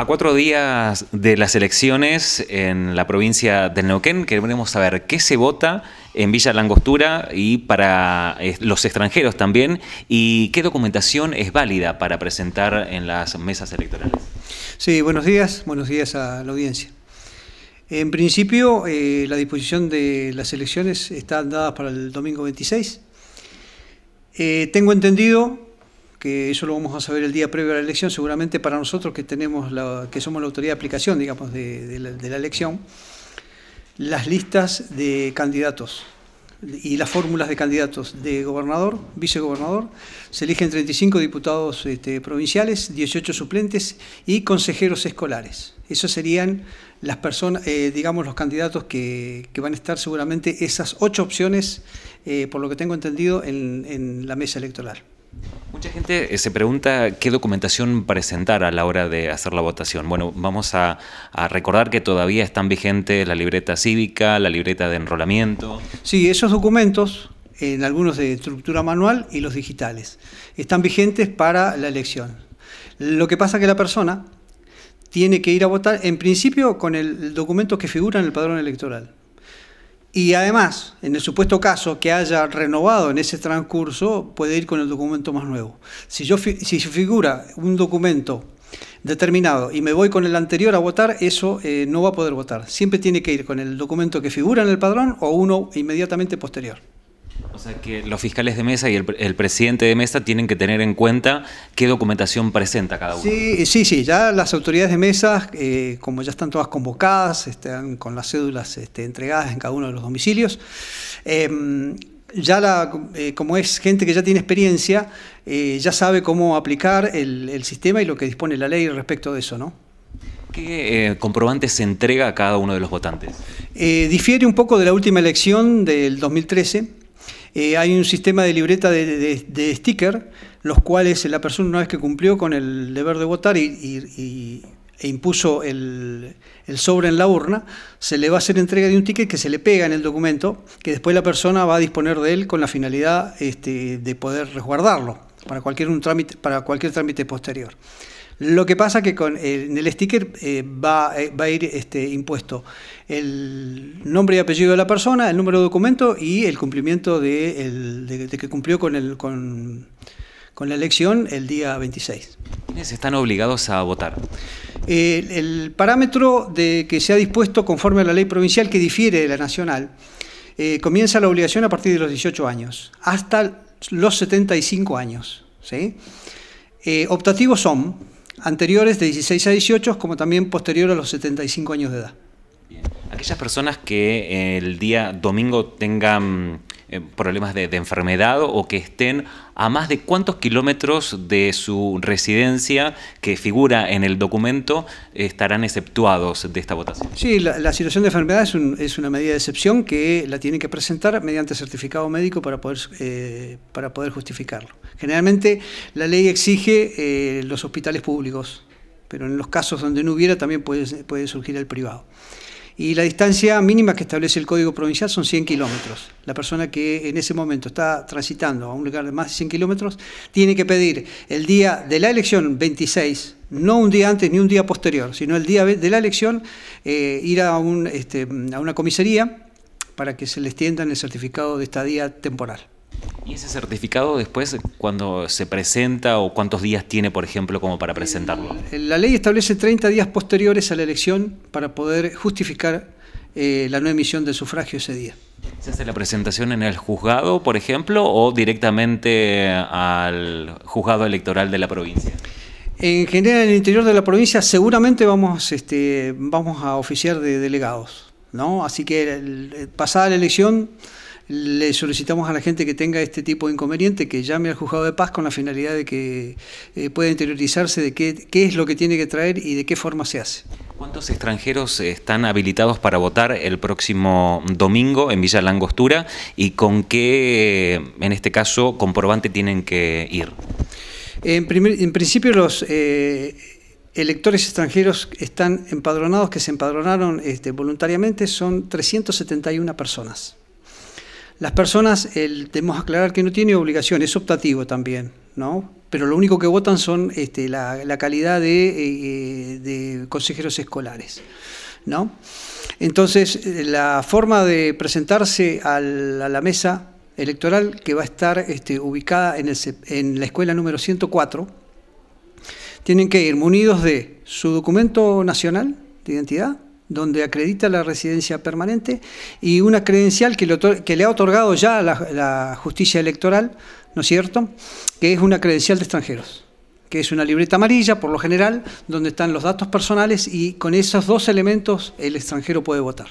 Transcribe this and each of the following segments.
A cuatro días de las elecciones en la provincia del Neuquén, queremos saber qué se vota en Villa Langostura y para eh, los extranjeros también, y qué documentación es válida para presentar en las mesas electorales. Sí, buenos días, buenos días a la audiencia. En principio, eh, la disposición de las elecciones está dada para el domingo 26. Eh, tengo entendido que eso lo vamos a saber el día previo a la elección, seguramente para nosotros que tenemos la, que somos la autoridad de aplicación, digamos, de, la, elección, las listas de candidatos y las fórmulas de candidatos de gobernador, vicegobernador, se eligen 35 diputados este, provinciales, 18 suplentes y consejeros escolares. Esos serían las personas, eh, digamos, los candidatos que, van a estar seguramente esas ocho opciones, eh, por lo que tengo entendido, en la mesa electoral. Mucha gente eh, se pregunta qué documentación presentar a la hora de hacer la votación. Bueno, vamos a, recordar que todavía están vigentes la libreta cívica, la libreta de enrolamiento. Sí, esos documentos, en algunos de estructura manual y los digitales, están vigentes para la elección. Lo que pasa es que la persona tiene que ir a votar, en principio, con el documento que figura en el padrón electoral. Y además, en el supuesto caso que haya renovado en ese transcurso, puede ir con el documento más nuevo. Si yo si figura un documento determinado y me voy con el anterior a votar, eso eh, no va a poder votar. Siempre tiene que ir con el documento que figura en el padrón o uno inmediatamente posterior. O sea que los fiscales de mesa y el, presidente de mesa tienen que tener en cuenta qué documentación presenta cada uno. Sí, sí, sí. Ya las autoridades de mesa, eh, como ya están todas convocadas, están con las cédulas este, entregadas en cada uno de los domicilios. Em, ya eh, como es gente que ya tiene experiencia, eh, ya sabe cómo aplicar el, sistema y lo que dispone la ley respecto de eso, ¿no? ¿Qué comprobantes comprobante se entrega a cada uno de los votantes? difiere un poco de la última elección del 2013, eh, hay un sistema de libreta de, sticker, los cuales la persona una vez que cumplió con el deber de votar y, e impuso el, sobre en la urna, se le va a hacer entrega de un ticket que se le pega en el documento, que después la persona va a disponer de él con la finalidad este, de poder resguardarlo para cualquier, trámite, para cualquier trámite posterior. Lo que pasa que con, eh, en el sticker eh, eh, va, a ir este, impuesto el nombre y apellido de la persona, el número de documento y el cumplimiento de, que cumplió con, el, con, la elección el día 26. ¿Quiénes están obligados a votar? El, parámetro de que se ha dispuesto conforme a la ley provincial que difiere de la nacional comienza la obligación a partir de los 18 años, hasta los 75 años. ¿sí? optativos son anteriores de 16 a 18, como también posterior a los 75 años de edad. Aquellas personas que eh, el día domingo tengan eh, problemas de, enfermedad o que estén a más de cuántos kilómetros de su residencia que figura en el documento estarán exceptuados de esta votación. Sí, la, situación de enfermedad es, una medida de excepción que la tienen que presentar mediante certificado médico para poder, eh, para poder justificarlo. Generalmente la ley exige eh, los hospitales públicos, pero en los casos donde no hubiera también puede, puede surgir el privado y la distancia mínima que establece el Código Provincial son 100 kilómetros. La persona que en ese momento está transitando a un lugar de más de 100 kilómetros tiene que pedir el día de la elección 26, no un día antes ni un día posterior, sino el día de la elección eh, ir a, este, a una comisaría para que se les extienda el certificado de estadía temporal. ¿Y ese certificado después cuando se presenta o cuántos días tiene, por ejemplo, como para presentarlo? Eh, la ley establece 30 días posteriores a la elección para poder justificar eh, la no emisión del sufragio ese día. ¿Se hace la presentación en el juzgado, por ejemplo, o directamente al juzgado electoral de la provincia? En general, en el interior de la provincia seguramente vamos, este, vamos a oficiar de delegados, ¿no? Así que pasada la elección le solicitamos a la gente que tenga este tipo de inconveniente que llame al juzgado de paz con la finalidad de que eh, pueda interiorizarse de qué, es lo que tiene que traer y de qué forma se hace. ¿Cuántos extranjeros están habilitados para votar el próximo domingo en Villa Langostura y con qué, eh, en este caso, comprobante tienen que ir? En, principio los... Eh, electores extranjeros están empadronados, que se empadronaron este, voluntariamente, son 371 personas. Las personas, el, debemos aclarar que no tiene obligación, es optativo también, ¿no? Pero lo único que votan son este, la, calidad eh, eh, de, consejeros escolares, ¿no? Entonces, la forma de presentarse a la mesa electoral que va a estar este, ubicada en, en la escuela número 104, tienen que ir munidos de su documento nacional de identidad, donde acredita la residencia permanente y una credencial que le, ha otorgado ya la, justicia electoral, ¿no es cierto?, que es una credencial de extranjeros, que es una libreta amarilla, por lo general, donde están los datos personales y con esos dos elementos el extranjero puede votar.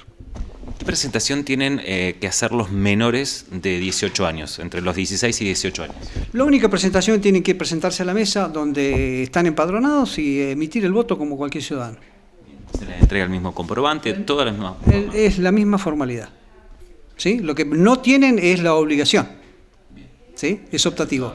¿Qué presentación tienen eh, que hacer los menores de 18 años, entre los 16 y 18 años? La única presentación tienen que presentarse a la mesa donde están empadronados y emitir el voto como cualquier ciudadano entrega el mismo comprobante, todas las mismas Es la misma formalidad. ¿Sí? Lo que no tienen es la obligación. ¿Sí? Es optativo.